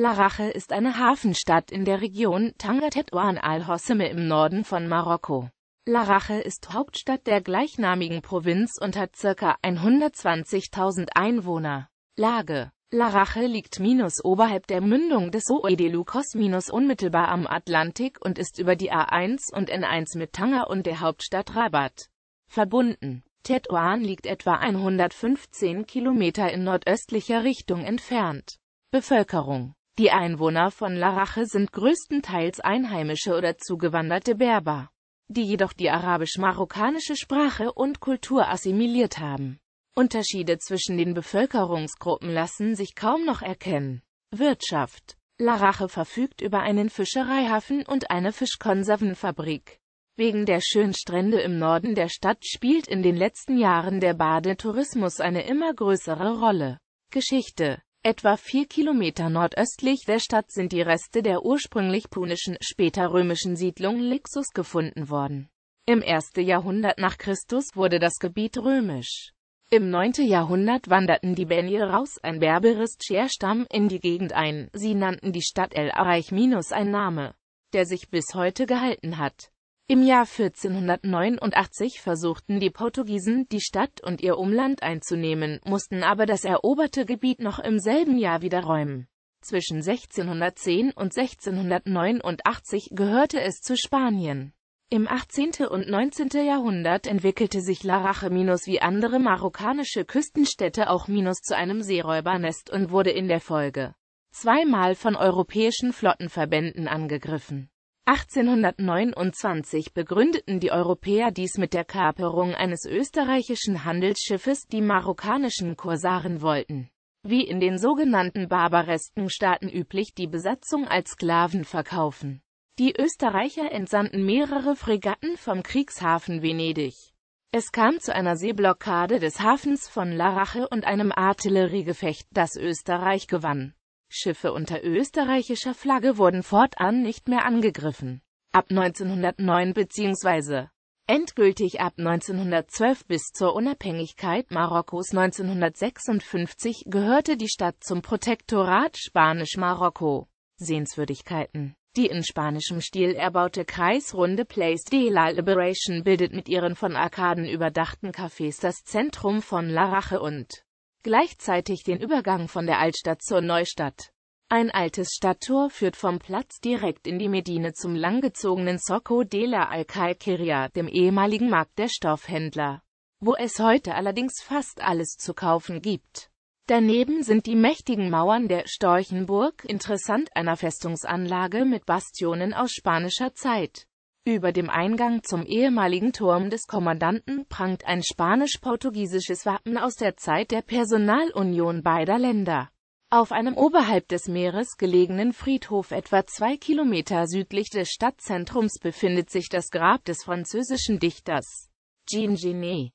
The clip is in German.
Larache ist eine Hafenstadt in der Region Tanga Tetuan al-Hosseme im Norden von Marokko. Larache ist Hauptstadt der gleichnamigen Provinz und hat ca. 120.000 Einwohner. Lage Larache liegt minus oberhalb der Mündung des Oedelukos minus unmittelbar am Atlantik und ist über die A1 und N1 mit Tanga und der Hauptstadt Rabat verbunden. Tetuan liegt etwa 115 Kilometer in nordöstlicher Richtung entfernt. Bevölkerung die Einwohner von Larache sind größtenteils Einheimische oder zugewanderte Berber, die jedoch die arabisch-marokkanische Sprache und Kultur assimiliert haben. Unterschiede zwischen den Bevölkerungsgruppen lassen sich kaum noch erkennen. Wirtschaft Larache verfügt über einen Fischereihafen und eine Fischkonservenfabrik. Wegen der schönen Strände im Norden der Stadt spielt in den letzten Jahren der Badetourismus eine immer größere Rolle. Geschichte Etwa vier Kilometer nordöstlich der Stadt sind die Reste der ursprünglich punischen, später römischen Siedlung Lixus gefunden worden. Im 1. Jahrhundert nach Christus wurde das Gebiet römisch. Im 9. Jahrhundert wanderten die Beni raus, ein Berberisch-Scher-Stamm, in die Gegend ein. Sie nannten die Stadt El Araich minus ein Name, der sich bis heute gehalten hat. Im Jahr 1489 versuchten die Portugiesen, die Stadt und ihr Umland einzunehmen, mussten aber das eroberte Gebiet noch im selben Jahr wieder räumen. Zwischen 1610 und 1689 gehörte es zu Spanien. Im 18. und 19. Jahrhundert entwickelte sich Larache Minus wie andere marokkanische Küstenstädte auch Minus zu einem Seeräubernest und wurde in der Folge zweimal von europäischen Flottenverbänden angegriffen. 1829 begründeten die Europäer dies mit der Kaperung eines österreichischen Handelsschiffes, die marokkanischen Korsaren wollten, wie in den sogenannten barbaresken Staaten üblich, die Besatzung als Sklaven verkaufen. Die Österreicher entsandten mehrere Fregatten vom Kriegshafen Venedig. Es kam zu einer Seeblockade des Hafens von Larache und einem Artilleriegefecht, das Österreich gewann. Schiffe unter österreichischer Flagge wurden fortan nicht mehr angegriffen. Ab 1909 bzw. endgültig ab 1912 bis zur Unabhängigkeit Marokkos 1956 gehörte die Stadt zum Protektorat Spanisch-Marokko. Sehenswürdigkeiten die in spanischem Stil erbaute kreisrunde Place de la Liberation bildet mit ihren von Arkaden überdachten Cafés das Zentrum von La Rache und gleichzeitig den Übergang von der Altstadt zur Neustadt. Ein altes Stadttor führt vom Platz direkt in die Medine zum langgezogenen Soko della Alcalqueria, dem ehemaligen Markt der Stoffhändler, wo es heute allerdings fast alles zu kaufen gibt. Daneben sind die mächtigen Mauern der Storchenburg, interessant einer Festungsanlage mit Bastionen aus spanischer Zeit. Über dem Eingang zum ehemaligen Turm des Kommandanten prangt ein spanisch-portugiesisches Wappen aus der Zeit der Personalunion beider Länder. Auf einem oberhalb des Meeres gelegenen Friedhof etwa zwei Kilometer südlich des Stadtzentrums befindet sich das Grab des französischen Dichters Jean Genet.